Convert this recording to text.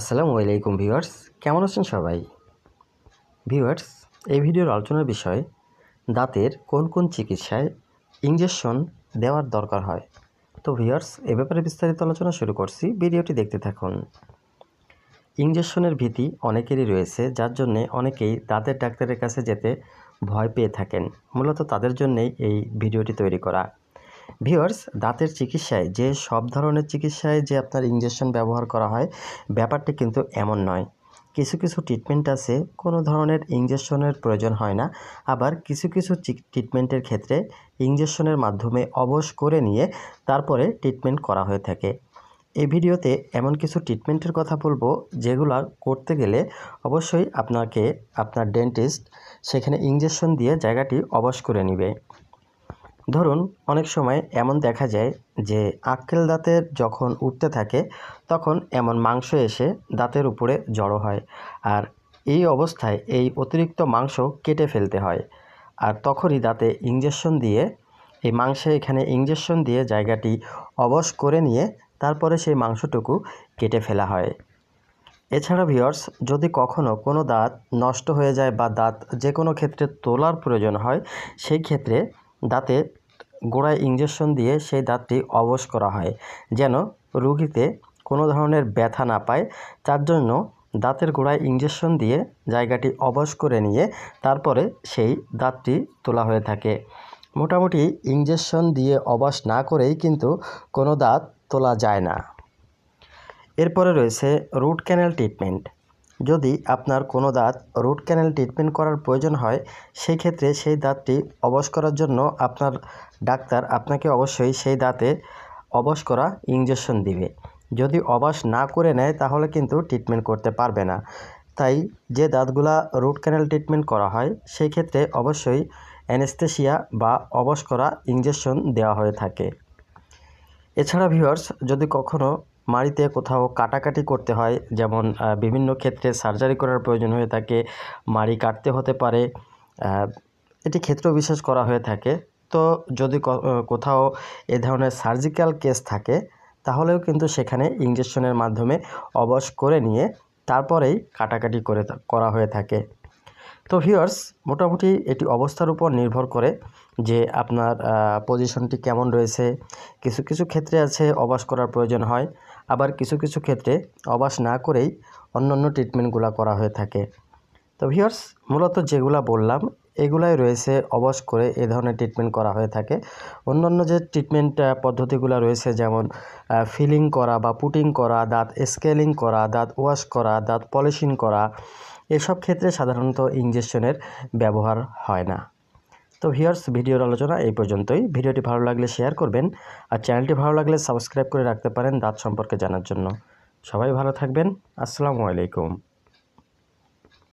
আসসালামু আলাইকুম ভিউয়ার্স কেমন আছেন সবাই ভিউয়ার্স এই ভিডিওর আলোচনার বিষয় দাঁতের কোন কোন চিকিৎসায় ইঞ্জেকশন দেওয়ার দরকার হয় তো ভিউয়ার্স এ ব্যাপারে বিস্তারিত আলোচনা শুরু করছি ভিডিওটি দেখতে থাকুন ইঞ্জেকশনের ভীতি অনেকেরই রয়েছে যার জন্যে অনেকেই দাঁতের ডাক্তারের কাছে যেতে ভয় পেয়ে থাকেন মূলত তাদের জন্যেই এই ভিডিওটি তৈরি করা ভিওর্স দাঁতের চিকিৎসায় যে সব ধরনের চিকিৎসায় যে আপনার ইঞ্জেকশন ব্যবহার করা হয় ব্যাপারটি কিন্তু এমন নয় কিছু কিছু ট্রিটমেন্ট আছে কোনো ধরনের ইঞ্জেকশনের প্রয়োজন হয় না আবার কিছু কিছু ট্রিটমেন্টের ক্ষেত্রে ইঞ্জেকশনের মাধ্যমে অবশ করে নিয়ে তারপরে ট্রিটমেন্ট করা হয়ে থাকে এই ভিডিওতে এমন কিছু ট্রিটমেন্টের কথা বলবো যেগুলো করতে গেলে অবশ্যই আপনাকে আপনার ডেন্টিস্ট সেখানে ইঞ্জেকশন দিয়ে জায়গাটি অবশ করে নেবে ধরুন অনেক সময় এমন দেখা যায় যে আক্কেল দাঁতের যখন উঠতে থাকে তখন এমন মাংস এসে দাঁতের উপরে জড়ো হয় আর এই অবস্থায় এই অতিরিক্ত মাংস কেটে ফেলতে হয় আর তখনই দাঁতে ইঞ্জেকশন দিয়ে এই মাংসে এখানে ইঞ্জেকশন দিয়ে জায়গাটি অবশ করে নিয়ে তারপরে সেই মাংসটুকু কেটে ফেলা হয় এছাড়া ভিওর্স যদি কখনও কোনো দাঁত নষ্ট হয়ে যায় বা দাঁত যে কোনো ক্ষেত্রে তোলার প্রয়োজন হয় সেই ক্ষেত্রে দাঁতের গোড়ায় ইঞ্জেকশন দিয়ে সেই দাঁতটি অবশ করা হয় যেন রুগীতে কোনো ধরনের ব্যথা না পায় তার জন্য দাঁতের গোড়ায় ইঞ্জেকশন দিয়ে জায়গাটি অবশ করে নিয়ে তারপরে সেই দাঁতটি তোলা হয়ে থাকে মোটামুটি ইঞ্জেকশন দিয়ে অবাস না করেই কিন্তু কোনো দাঁত তোলা যায় না এরপরে রয়েছে রুট ক্যানেল ট্রিটমেন্ট যদি আপনার কোনো দাঁত রুট ক্যানেল ট্রিটমেন্ট করার প্রয়োজন হয় সেই ক্ষেত্রে সেই দাঁতটি অবশ করার জন্য আপনার ডাক্তার আপনাকে অবশ্যই সেই দাঁতে অবশ করা ইঞ্জেকশন দিবে যদি অবাস না করে নেয় তাহলে কিন্তু ট্রিটমেন্ট করতে পারবে না তাই যে দাঁতগুলা রুট ক্যানেল ট্রিটমেন্ট করা হয় সেই ক্ষেত্রে অবশ্যই অ্যানেস্থেশিয়া বা অবশ করা ইঞ্জেকশন দেওয়া হয়ে থাকে এছাড়া ভিওয়ার্স যদি কখনও মাড়িতে কোথাও কাটাকাটি করতে হয় যেমন বিভিন্ন ক্ষেত্রে সার্জারি করার প্রয়োজন হয়ে থাকে মাড়ি কাটতে হতে পারে এটি ক্ষেত্র বিশেষ করা হয়ে থাকে তো যদি কোথাও এ ধরনের সার্জিক্যাল কেস থাকে তাহলেও কিন্তু সেখানে ইঞ্জেকশনের মাধ্যমে অবশ করে নিয়ে তারপরেই কাটাকাটি করে করা হয়ে থাকে তো ভিউয়ার্স মোটামুটি এটি অবস্থার উপর নির্ভর করে যে আপনার পজিশনটি কেমন রয়েছে কিছু কিছু ক্ষেত্রে আছে অবাস করার প্রয়োজন হয় আবার কিছু কিছু ক্ষেত্রে অবাস না করেই অন্য অন্য ট্রিটমেন্টগুলো করা হয়ে থাকে তো ভিউয়ার্স মূলত যেগুলো বললাম এগুলাই রয়েছে অবাস করে এ ধরনের ট্রিটমেন্ট করা হয়ে থাকে অন্যান্য যে ট্রিটমেন্ট পদ্ধতিগুলো রয়েছে যেমন ফিলিং করা বা পুটিং করা দাঁত স্কেলিং করা দাঁত ওয়াশ করা দাঁত পলিশিং করা এসব ক্ষেত্রে সাধারণত ইঞ্জেকশনের ব্যবহার হয় না তো ভিউয়ার্স ভিডিওর আলোচনা এই পর্যন্তই ভিডিওটি ভালো লাগলে শেয়ার করবেন আর চ্যানেলটি ভালো লাগলে সাবস্ক্রাইব করে রাখতে পারেন দাঁত সম্পর্কে জানার জন্য সবাই ভালো থাকবেন আসসালামু আলাইকুম